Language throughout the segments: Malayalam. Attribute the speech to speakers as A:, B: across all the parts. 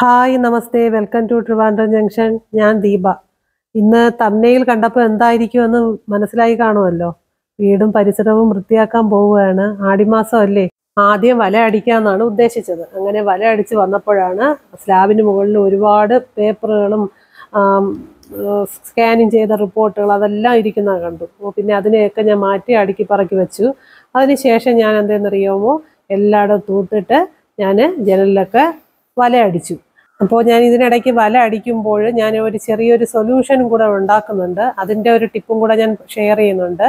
A: ഹായ് നമസ്തേ വെൽക്കം ടു ട്രിവാൻഡ്രം ജംഗ്ഷൻ ഞാൻ ദീപ ഇന്ന് തമ്മനയിൽ കണ്ടപ്പോൾ എന്തായിരിക്കും എന്ന് മനസ്സിലായി കാണുമല്ലോ വീടും പരിസരവും വൃത്തിയാക്കാൻ പോവുകയാണ് ആടിമാസം അല്ലേ ആദ്യം വല അടിക്കാന്നാണ് ഉദ്ദേശിച്ചത് അങ്ങനെ വല അടിച്ച് വന്നപ്പോഴാണ് സ്ലാബിന് മുകളിൽ ഒരുപാട് പേപ്പറുകളും സ്കാനിങ് ചെയ്ത റിപ്പോർട്ടുകൾ അതെല്ലാം ഇരിക്കുന്നത് കണ്ടു പിന്നെ അതിനെയൊക്കെ ഞാൻ മാറ്റി അടുക്കി പറക്കി വെച്ചു ശേഷം ഞാൻ എന്തെന്നറിയാമോ എല്ലായിടും തൂത്തിട്ട് ഞാൻ ജനലിലൊക്കെ വല അടിച്ചു അപ്പോൾ ഞാൻ ഇതിനിടയ്ക്ക് വല അടിക്കുമ്പോൾ ഞാൻ ഒരു ചെറിയൊരു സൊല്യൂഷനും കൂടെ ഉണ്ടാക്കുന്നുണ്ട് അതിൻ്റെ ഒരു ടിപ്പും കൂടെ ഞാൻ ഷെയർ ചെയ്യുന്നുണ്ട്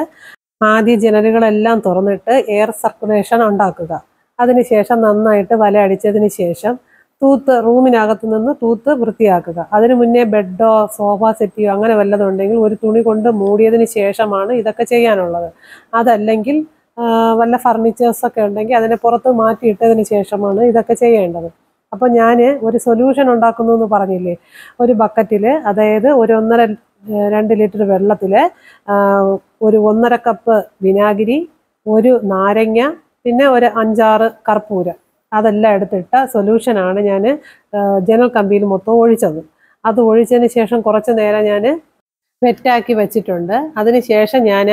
A: ആദ്യം ജനലുകളെല്ലാം തുറന്നിട്ട് എയർ സർക്കുലേഷൻ ഉണ്ടാക്കുക അതിനുശേഷം നന്നായിട്ട് വല അടിച്ചതിന് ശേഷം തൂത്ത് റൂമിനകത്ത് നിന്ന് തൂത്ത് വൃത്തിയാക്കുക അതിനു മുന്നേ ബെഡോ സോഫ സെറ്റിയോ അങ്ങനെ വല്ലതും ഉണ്ടെങ്കിൽ ഒരു തുണി കൊണ്ട് മൂടിയതിന് ശേഷമാണ് ഇതൊക്കെ ചെയ്യാനുള്ളത് അതല്ലെങ്കിൽ വല്ല ഫർണിച്ചേഴ്സൊക്കെ ഉണ്ടെങ്കിൽ അതിനെ പുറത്ത് മാറ്റിയിട്ടതിന് ശേഷമാണ് ഇതൊക്കെ ചെയ്യേണ്ടത് അപ്പോൾ ഞാൻ ഒരു സൊല്യൂഷൻ ഉണ്ടാക്കുന്നു എന്ന് പറഞ്ഞില്ലേ ഒരു ബക്കറ്റിൽ അതായത് ഒരു ഒന്നര രണ്ട് ലിറ്റർ വെള്ളത്തിൽ ഒരു ഒന്നര കപ്പ് വിനാഗിരി ഒരു നാരങ്ങ പിന്നെ ഒരു അഞ്ചാറ് കർപ്പൂരം അതെല്ലാം എടുത്തിട്ട സൊല്യൂഷനാണ് ഞാൻ ജനൽ കമ്പിയിൽ മൊത്തം ഒഴിച്ചത് അത് ഒഴിച്ചതിന് ശേഷം കുറച്ച് നേരം ഞാൻ വെറ്റാക്കി വെച്ചിട്ടുണ്ട് അതിന് ശേഷം ഞാൻ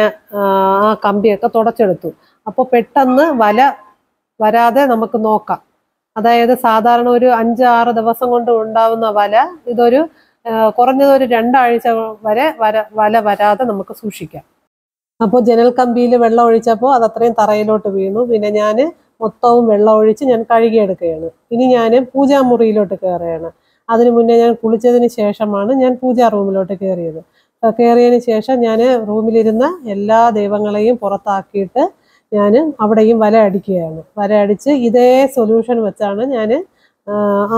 A: ആ കമ്പിയൊക്കെ തുടച്ചെടുത്തു അപ്പോൾ പെട്ടെന്ന് വല വരാതെ നമുക്ക് നോക്കാം അതായത് സാധാരണ ഒരു അഞ്ച് ആറ് ദിവസം കൊണ്ട് ഉണ്ടാവുന്ന വല ഇതൊരു കുറഞ്ഞത് ഒരു രണ്ടാഴ്ച വരെ വര വല വരാതെ നമുക്ക് സൂക്ഷിക്കാം അപ്പോൾ ജനൽ കമ്പിയിൽ വെള്ളം ഒഴിച്ചപ്പോൾ അത് അത്രയും തറയിലോട്ട് വീണു പിന്നെ ഞാൻ മൊത്തവും വെള്ളം ഒഴിച്ച് ഞാൻ കഴുകിയെടുക്കുകയാണ് ഇനി ഞാൻ പൂജാമുറിയിലോട്ട് കയറുകയാണ് അതിനു മുന്നേ ഞാൻ കുളിച്ചതിന് ശേഷമാണ് ഞാൻ പൂജാ റൂമിലോട്ട് കയറിയത് കയറിയതിന് ശേഷം ഞാൻ റൂമിലിരുന്ന എല്ലാ ദൈവങ്ങളെയും പുറത്താക്കിയിട്ട് ഞാൻ അവിടെയും വല അടിക്കുകയാണ് വല അടിച്ച് ഇതേ സൊല്യൂഷൻ വെച്ചാണ് ഞാൻ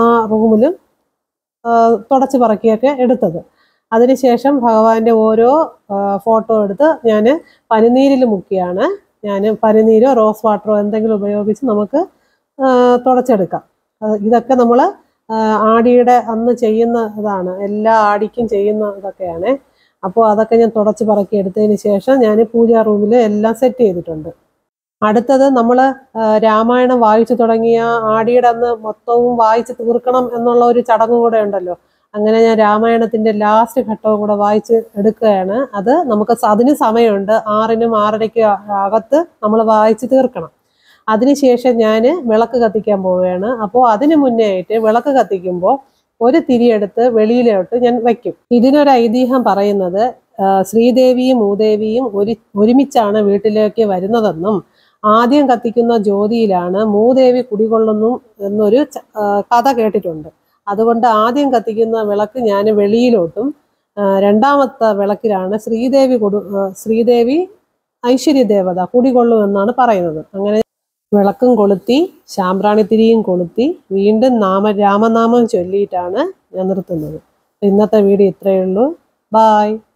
A: ആ റൂമിൽ തുടച്ച് പറക്കിയൊക്കെ എടുത്തത് അതിനുശേഷം ഭഗവാന്റെ ഓരോ ഫോട്ടോ എടുത്ത് ഞാൻ പനിനീരിൽ മുക്കിയാണ് ഞാൻ പനിനീരോ റോസ് വാട്ടറോ എന്തെങ്കിലും ഉപയോഗിച്ച് നമുക്ക് തുടച്ചെടുക്കാം ഇതൊക്കെ നമ്മൾ ആടിയുടെ അന്ന് ചെയ്യുന്ന ഇതാണ് എല്ലാ ആടിക്കും ചെയ്യുന്ന അപ്പോൾ അതൊക്കെ ഞാൻ തുടച്ച് പറക്കി എടുത്തതിന് ശേഷം ഞാൻ പൂജാ റൂമിൽ എല്ലാം സെറ്റ് ചെയ്തിട്ടുണ്ട് അടുത്തത് നമ്മൾ രാമായണം വായിച്ചു തുടങ്ങിയ ആടിയുടെ അന്ന് മൊത്തവും വായിച്ചു തീർക്കണം എന്നുള്ള ഒരു ചടങ്ങ് കൂടെ ഉണ്ടല്ലോ അങ്ങനെ ഞാൻ രാമായണത്തിന്റെ ലാസ്റ്റ് ഘട്ടവും കൂടെ വായിച്ച് എടുക്കുകയാണ് അത് നമുക്ക് അതിന് സമയമുണ്ട് ആറിനും ആറരയ്ക്കും അകത്ത് നമ്മൾ വായിച്ച് തീർക്കണം അതിനുശേഷം ഞാൻ വിളക്ക് കത്തിക്കാൻ പോവുകയാണ് അപ്പോൾ അതിനു മുന്നേ ആയിട്ട് വിളക്ക് കത്തിക്കുമ്പോൾ ഒരു തിരിയെടുത്ത് വെളിയിലോട്ട് ഞാൻ വയ്ക്കും ഇതിനൊരു ഐതിഹ്യം പറയുന്നത് ശ്രീദേവിയും മൂദേവിയും ഒരു ഒരുമിച്ചാണ് വീട്ടിലേക്ക് വരുന്നതെന്നും ആദ്യം കത്തിക്കുന്ന ജ്യോതിയിലാണ് മൂദേവി കുടികൊള്ളുന്നു എന്നൊരു കഥ കേട്ടിട്ടുണ്ട് അതുകൊണ്ട് ആദ്യം കത്തിക്കുന്ന വിളക്ക് ഞാൻ വെളിയിലോട്ടും രണ്ടാമത്തെ വിളക്കിലാണ് ശ്രീദേവി കുടു ശ്രീദേവി ഐശ്വര്യ ദേവത എന്നാണ് പറയുന്നത് അങ്ങനെ വിളക്കും കൊളുത്തി തിരിയും കൊളുത്തി വീണ്ടും നാമ രാമനാമം ചൊല്ലിയിട്ടാണ് ഞാൻ നിർത്തുന്നത് ഇന്നത്തെ വീഡിയോ ഇത്രയേ ഉള്ളൂ ബായ്